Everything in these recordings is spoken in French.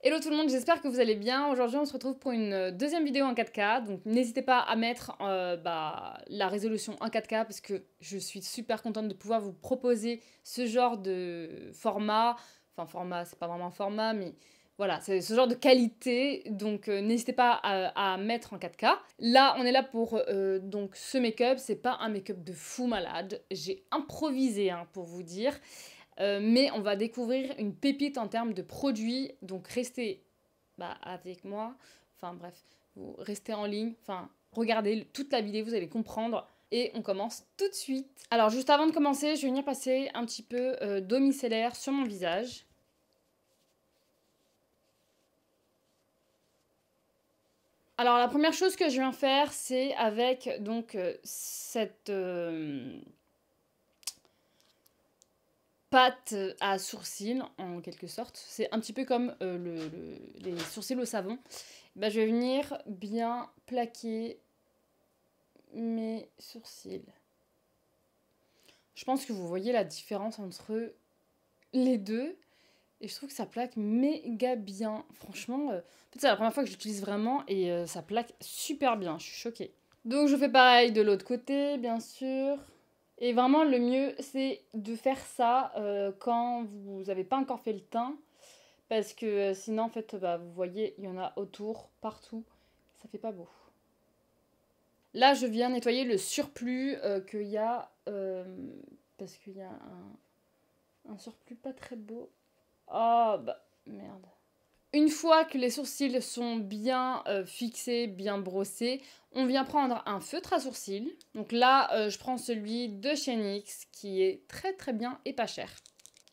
Hello tout le monde, j'espère que vous allez bien. Aujourd'hui, on se retrouve pour une euh, deuxième vidéo en 4K. Donc, n'hésitez pas à mettre euh, bah, la résolution en 4K parce que je suis super contente de pouvoir vous proposer ce genre de format. Enfin, format, c'est pas vraiment format, mais voilà, c'est ce genre de qualité. Donc, euh, n'hésitez pas à, mettre en 4K. Là, on est là pour donc ce make-up. C'est pas un make-up de fou malade. J'ai improvisé hein, pour vous dire. Euh, mais on va découvrir une pépite en termes de produits. Donc restez bah, avec moi. Enfin bref, vous restez en ligne. Enfin, regardez toute la vidéo, vous allez comprendre. Et on commence tout de suite. Alors juste avant de commencer, je vais venir passer un petit peu euh, d'eau micellaire sur mon visage. Alors la première chose que je viens faire, c'est avec donc euh, cette pâte à sourcils, en quelque sorte. C'est un petit peu comme euh, les sourcils au savon. Bah, je vais venir bien plaquer mes sourcils. Je pense que vous voyez la différence entre les deux. Et je trouve que ça plaque méga bien. Franchement, euh, c'est la première fois que j'utilise vraiment et euh, ça plaque super bien. Je suis choquée. Donc je fais pareil de l'autre côté, bien sûr. Et vraiment, le mieux, c'est de faire ça euh, quand vous n'avez pas encore fait le teint. Parce que euh, sinon, en fait, bah, vous voyez, il y en a autour, partout. Ça fait pas beau. Là, je viens nettoyer le surplus euh, qu'il y a. parce qu'il y a un, surplus pas très beau. oh, bah, merde. Une fois que les sourcils sont bien fixés, bien brossés, on vient prendre un feutre à sourcils. Donc là, euh, je prends celui de chez NYX qui est très très bien et pas cher.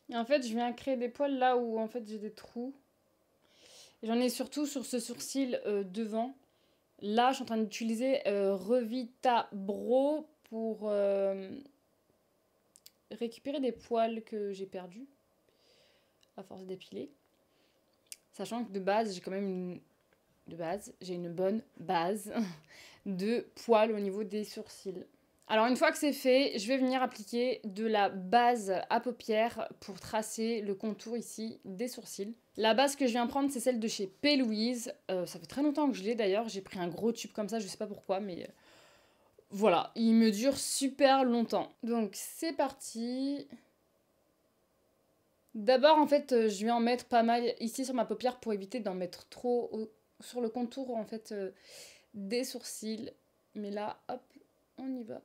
Et en fait, je viens créer des poils là où en fait j'ai des trous. J'en ai surtout sur ce sourcil euh, devant. Là, je suis en train d'utiliser euh, Revitabro Revita pour récupérer des poils que j'ai perdus à force d'épiler. Sachant que de base, j'ai quand même une de base, j'ai une bonne base de poils au niveau des sourcils. Alors une fois que c'est fait, je vais venir appliquer de la base à paupières pour tracer le contour ici des sourcils. La base que je viens prendre, c'est celle de chez P. Louise. Euh, ça fait très longtemps que je l'ai d'ailleurs, j'ai pris un gros tube comme ça, je sais pas pourquoi, mais euh, voilà, il me dure super longtemps. Donc c'est parti. D'abord, en fait, euh, je vais en mettre pas mal ici sur ma paupière pour éviter d'en mettre trop sur le contour en fait euh, des sourcils. Mais là, hop, on y va.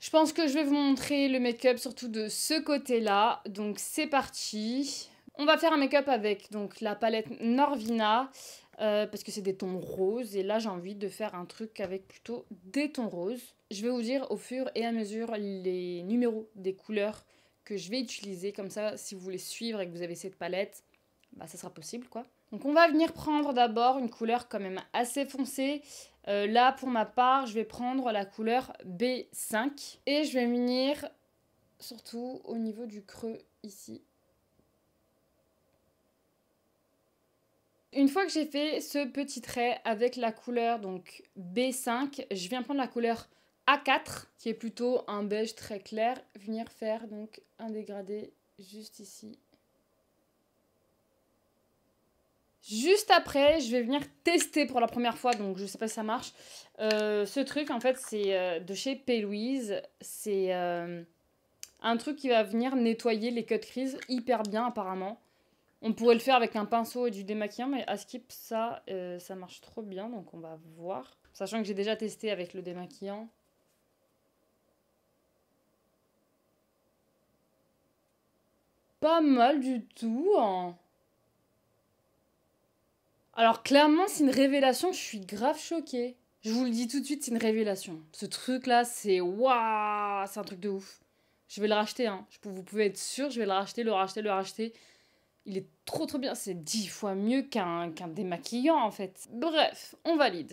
Je pense que je vais vous montrer le make-up surtout de ce côté-là. Donc c'est parti. On va faire un make-up avec donc la palette Norvina euh, parce que c'est des tons roses et là j'ai envie de faire un truc avec plutôt des tons roses. Je vais vous dire au fur et à mesure les numéros des couleurs que je vais utiliser comme ça si vous voulez suivre et que vous avez cette palette bah, ça sera possible quoi. Donc on va venir prendre d'abord une couleur quand même assez foncée. Euh, là pour ma part je vais prendre la couleur B5 et je vais venir surtout au niveau du creux ici. Une fois que j'ai fait ce petit trait avec la couleur donc B5, je viens prendre la couleur A4 qui est plutôt un beige très clair, venir faire donc un dégradé juste ici Juste après, je vais venir tester pour la première fois, donc je sais pas si ça marche. Euh, ce truc, en fait, c'est euh, de chez P. Louise. C'est euh, un truc qui va venir nettoyer les cut crises hyper bien, apparemment. On pourrait le faire avec un pinceau et du démaquillant, mais à skip, ça, ça marche trop bien, donc on va voir. Sachant que j'ai déjà testé avec le démaquillant. Pas mal du tout. Hein. Alors clairement, c'est une révélation, je suis grave choquée. Je vous le dis tout de suite, c'est une révélation. Ce truc-là, c'est waouh, c'est un truc de ouf. Je vais le racheter, hein. vous pouvez être sûr, je vais le racheter, le racheter, le racheter. Il est trop trop bien, c'est dix fois mieux qu'un démaquillant en fait. Bref, on valide.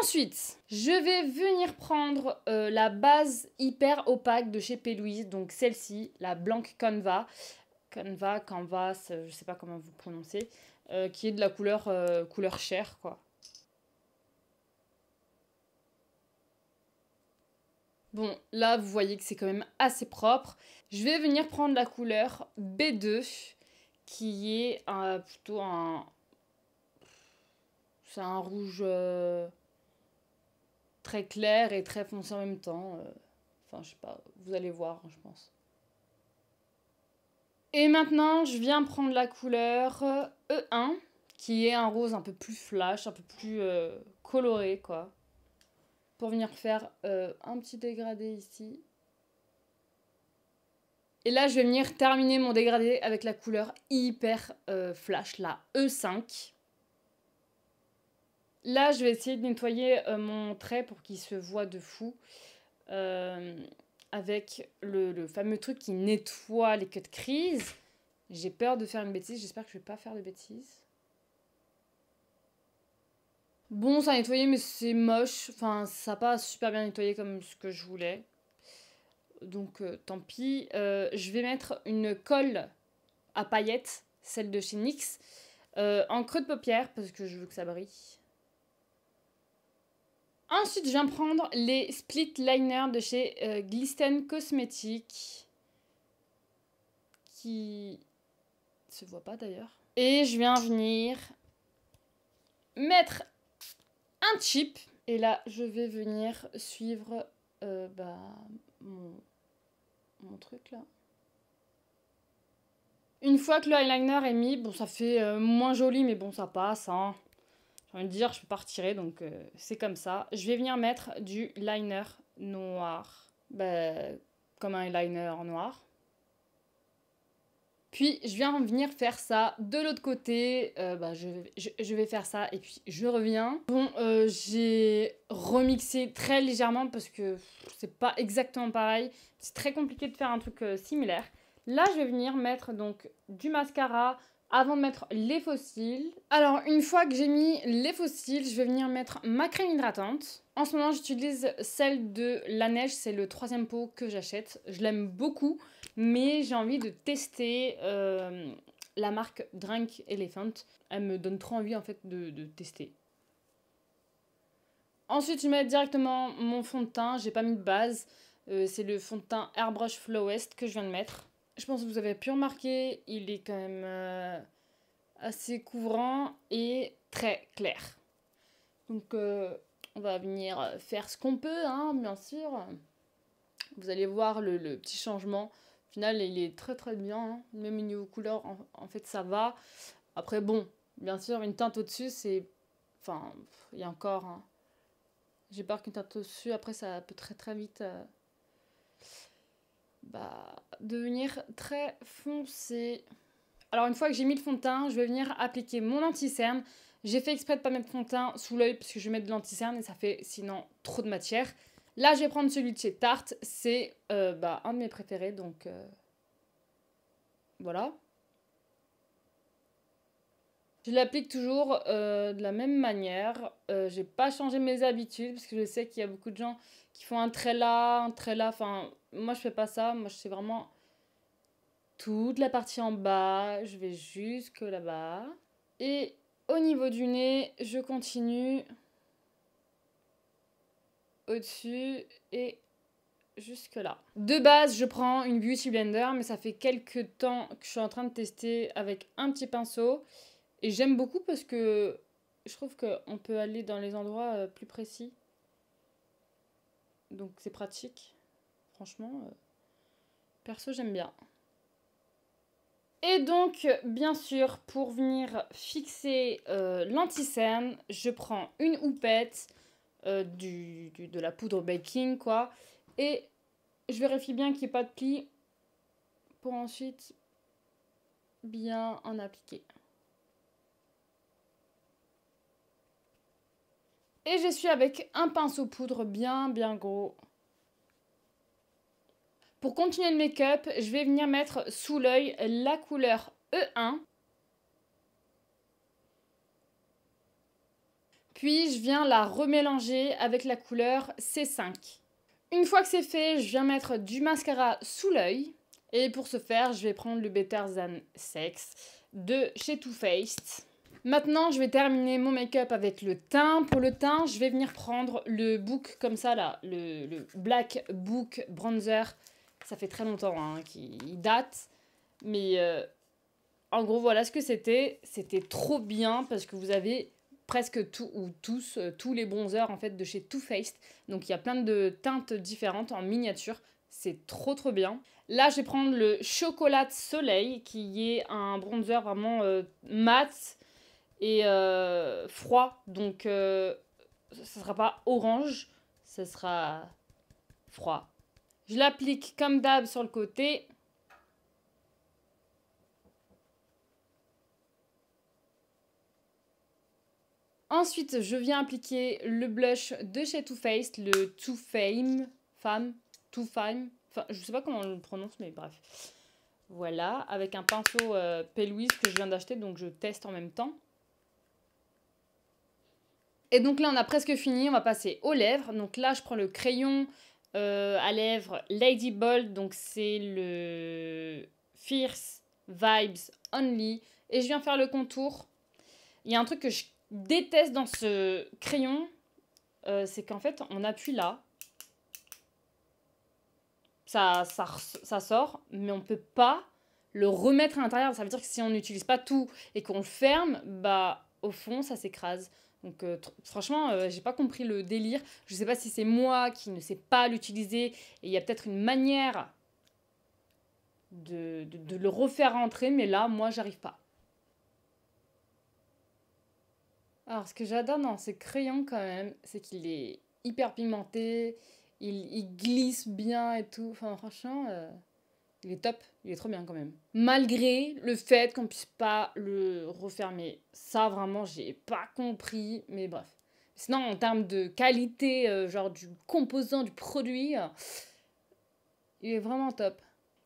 Ensuite, je vais venir prendre euh, la base hyper opaque de chez P. donc celle-ci, la Blanc Canva. Canva, Canvas, euh, je sais pas comment vous prononcez, euh, qui est de la couleur, euh, couleur chair, quoi. Bon, là, vous voyez que c'est quand même assez propre. Je vais venir prendre la couleur B2, qui est un, plutôt un... C'est un rouge très clair et très foncé en même temps. Enfin, je sais pas, vous allez voir, hein, je pense. Et maintenant, je viens prendre la couleur E1, euh, e qui est un rose un peu plus flash, un peu plus euh, coloré, quoi. Pour venir faire euh, un petit dégradé ici. Et là, je vais venir terminer mon dégradé avec la couleur hyper flash, la E5. Là, je vais essayer de nettoyer mon trait pour qu'il se voit de fou. Euh, avec le, fameux truc qui nettoie les queues de crise. J'ai peur de faire une bêtise, j'espère que je vais pas faire de bêtises. Bon, ça a nettoyé, mais c'est moche. Enfin, ça passe super bien nettoyé comme ce que je voulais. Donc, euh, tant pis. Euh, je vais mettre une colle à paillettes, celle de chez NYX, euh, en creux de paupière, parce que je veux que ça brille. Ensuite, je viens prendre les split liners de chez euh, Glisten Cosmetics. Qui se voit pas d'ailleurs. Et je viens venir mettre un chip. Et là, je vais venir suivre euh, bah, mon, mon truc là. Une fois que le eyeliner est mis, bon, ça fait euh, moins joli, mais bon, ça passe. Hein. On envie dire, je peux pas retirer, donc euh, c'est comme ça. Je vais venir mettre du liner noir. Bah, comme un liner noir. Puis je viens venir faire ça de l'autre côté. Euh, bah, je, vais faire ça et puis je reviens. Bon, euh, j'ai remixé très légèrement parce que c'est pas exactement pareil. C'est très compliqué de faire un truc similaire. Là, je vais venir mettre donc du mascara, avant de mettre les fossiles. Alors, une fois que j'ai mis les fossiles, je vais venir mettre ma crème hydratante. En ce moment, j'utilise celle de La Neige, c'est le troisième pot que j'achète. Je l'aime beaucoup, mais j'ai envie de tester euh, la marque Drunk Elephant. Elle me donne trop envie, en fait, de, tester. Ensuite, je mets directement mon fond de teint. J'ai pas mis de base. Euh, c'est le fond de teint Airbrush Flowest que je viens de mettre je pense que vous avez pu remarquer, il est quand même euh, assez couvrant et très clair. Donc euh, on va venir faire ce qu'on peut, hein, bien sûr. Vous allez voir le, petit changement. Au final, il est très très bien. Hein. Même niveau couleur, en, fait, ça va. Après, bon, bien sûr, une teinte au-dessus, c'est... Enfin, il y a encore... Hein. J'ai peur qu'une teinte au-dessus, après, ça peut très très vite... Euh, bah, devenir très foncé. Alors une fois que j'ai mis le fond de teint, je vais venir appliquer mon anti-cerne. J'ai fait exprès de pas mettre de fond de teint sous l'œil parce que je vais mettre de l'anti-cerne et ça fait sinon trop de matière. Là, je vais prendre celui de chez Tarte. C'est euh, bah, un de mes préférés, donc euh, voilà. Je l'applique toujours euh, de la même manière. je euh, j'ai pas changé mes habitudes parce que je sais qu'il y a beaucoup de gens qui font un trait là, un trait là. Enfin, moi je fais pas ça. Moi je fais vraiment toute la partie en bas. Je vais jusque là-bas. Et au niveau du nez, je continue au-dessus et jusque là. De base, je prends une Beauty Blender, mais ça fait quelques temps que je suis en train de tester avec un petit pinceau. Et j'aime beaucoup parce que je trouve qu'on peut aller dans les endroits euh, plus précis. Donc c'est pratique. Franchement, euh, perso j'aime bien. Et donc, bien sûr, pour venir fixer lanti euh, l'anticerne, je prends une houppette, du, de la poudre baking, quoi. Et je vérifie bien qu'il n'y ait pas de plis pour ensuite bien en appliquer. Et suis avec un pinceau poudre bien bien gros. Pour continuer le make-up, je vais venir mettre sous l'œil la couleur E1. Puis je viens la remélanger avec la couleur C5. Une fois que c'est fait, je viens mettre du mascara sous l'œil. Et pour ce faire, je vais prendre le Better Than Sex de chez Too Faced. Maintenant, je vais terminer mon make-up avec le teint. Pour le teint, je vais venir prendre le book comme ça, là, le, Black Book Bronzer. Ça fait très longtemps hein, qu'il date. Mais euh, en gros, voilà ce que c'était. C'était trop bien parce que vous avez presque tous ou tous euh, tous les bronzers en fait de chez Too Faced. Donc il y a plein de teintes différentes en miniature. C'est trop trop bien. Là, je vais prendre le Chocolat Soleil qui est un bronzer vraiment euh, mat et euh, froid. Donc, ce euh, ne sera pas orange, ce sera froid. Je l'applique comme d'hab sur le côté. Ensuite, je viens appliquer le blush de chez Too Faced, le Too Fame, femme, Too Fame, enfin, je sais pas comment on le prononce, mais bref. Voilà, avec un pinceau euh, que je viens d'acheter, donc je teste en même temps. Et donc là, on a presque fini, on va passer aux lèvres. Donc là, je prends le crayon euh, à lèvres Lady Bold, donc c'est le Fierce Vibes Only. Et je viens faire le contour. Il y a un truc que je déteste dans ce crayon, euh, c'est qu'en fait, on appuie là. Ça, ça, sort, mais on ne peut pas le remettre à l'intérieur. Ça veut dire que si on n'utilise pas tout et qu'on le ferme, bah, au fond, ça s'écrase. Donc euh, franchement, euh, j'ai pas compris le délire. Je sais pas si c'est moi qui ne sais pas l'utiliser et il y a peut-être une manière de, de, le refaire entrer, mais là, moi, j'arrive pas. Alors, ce que j'adore dans ces crayons quand même, c'est qu'il est hyper pigmenté, il, glisse bien et tout. Enfin, franchement. Euh, il est top, il est trop bien quand même. Malgré le fait qu'on puisse pas le refermer. Ça, vraiment, j'ai pas compris, mais bref. Sinon, en termes de qualité, euh, genre du composant, du produit, il est vraiment top.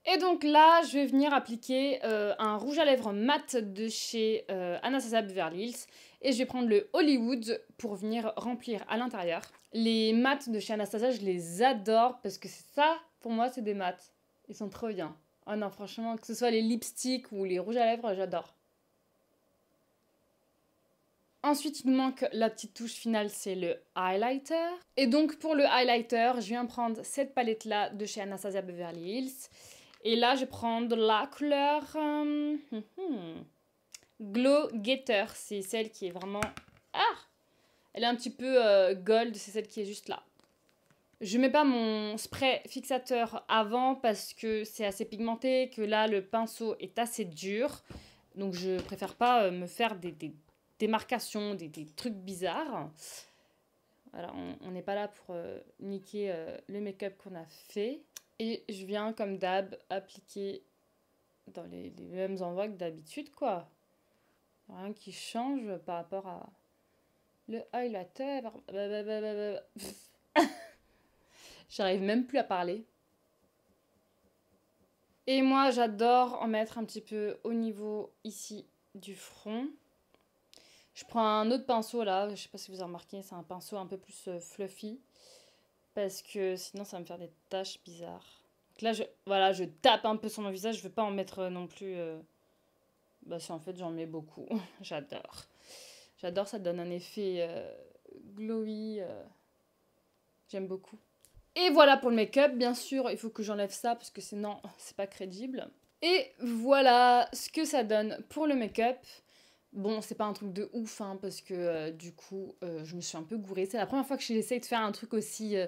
Et donc là, je vais venir appliquer euh, un rouge à lèvres mat de chez euh, Anastasia Beverly Hills. Et je vais prendre le Hollywood pour venir remplir à l'intérieur. Les mats de chez Anastasia, je les adore parce que ça, pour moi, c'est des mats ils sont trop bien. Oh non, franchement, que ce soit les lipsticks ou les rouges à lèvres, j'adore. Ensuite, il me manque la petite touche finale, c'est le highlighter. Et donc, pour le highlighter, je viens prendre cette palette-là de chez Anastasia Beverly Hills. Et là, je vais prendre la couleur euh, hmm, hmm, Glow Getter. C'est celle qui est vraiment... Ah Elle est un petit peu euh, gold, c'est celle qui est juste là. Je mets pas mon spray fixateur avant parce que c'est assez pigmenté, que là le pinceau est assez dur. Donc je préfère pas euh, me faire des, démarcations, des, trucs bizarres. Voilà, on n'est pas là pour euh, niquer euh, le make-up qu'on a fait. Et je viens comme d'hab appliquer dans les, mêmes endroits que d'habitude quoi. Rien qui change par rapport à le highlighter. Bah, bah, bah, J'arrive même plus à parler. Et moi, j'adore en mettre un petit peu au niveau ici du front. Je prends un autre pinceau là, je sais pas si vous avez remarqué, c'est un pinceau un peu plus euh, fluffy. Parce que sinon, ça va me faire des taches bizarres. Donc là, je, voilà, je tape un peu sur mon visage, je veux pas en mettre euh, non plus... Euh... Bah en fait, j'en mets beaucoup. J'adore. J'adore, ça donne un effet euh, glowy. J'aime beaucoup. Et voilà pour le make-up, bien sûr, il faut que j'enlève ça parce que sinon, c'est pas crédible. Et voilà ce que ça donne pour le make-up. Bon, c'est pas un truc de ouf, hein, parce que euh, du coup, euh, je me suis un peu gourée. C'est la première fois que j'essaie de faire un truc aussi euh,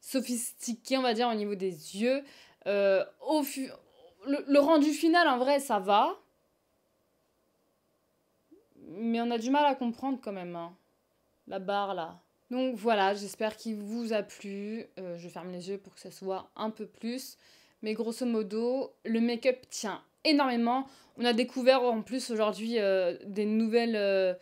sophistiqué, on va dire, au niveau des yeux. Au le, rendu final, en vrai, ça va. Mais on a du mal à comprendre quand même. Hein. La barre, là. Donc voilà, j'espère qu'il vous a plu. Euh, je ferme les yeux pour que ça se voit un peu plus. Mais grosso modo, le make-up tient énormément. On a découvert en plus aujourd'hui euh, des nouvelles euh,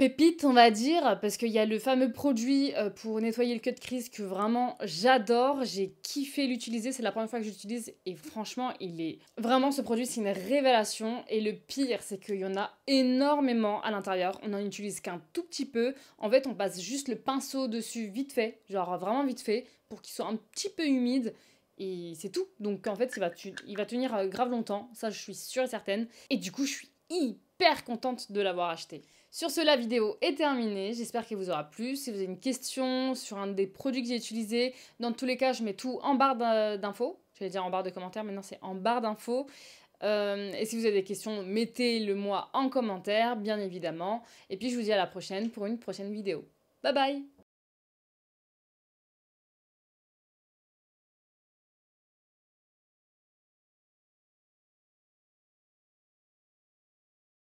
Pépite on va dire, parce qu'il y a le fameux produit euh, pour nettoyer le cut de crise que vraiment j'adore, j'ai kiffé l'utiliser, c'est la première fois que j'utilise et franchement, il est vraiment ce produit, c'est une révélation et le pire, c'est qu'il y en a énormément à l'intérieur, on n'en utilise qu'un tout petit peu, en fait, on passe juste le pinceau dessus vite fait, genre vraiment vite fait, pour qu'il soit un petit peu humide et c'est tout. Donc en fait, il va, il va tenir euh, grave longtemps, ça je suis sûre et certaine. Et du coup, je suis hyper contente de l'avoir acheté. Sur ce, la vidéo est terminée. J'espère qu'elle vous aura plu. Si vous avez une question sur un des produits que j'ai utilisé, dans tous les cas, je mets tout en barre d'infos. vais dire en barre de commentaires, maintenant c'est en barre d'infos. Euh, et si vous avez des questions, mettez-le moi en commentaire, bien évidemment. Et puis je vous dis à la prochaine pour une prochaine vidéo. Bye bye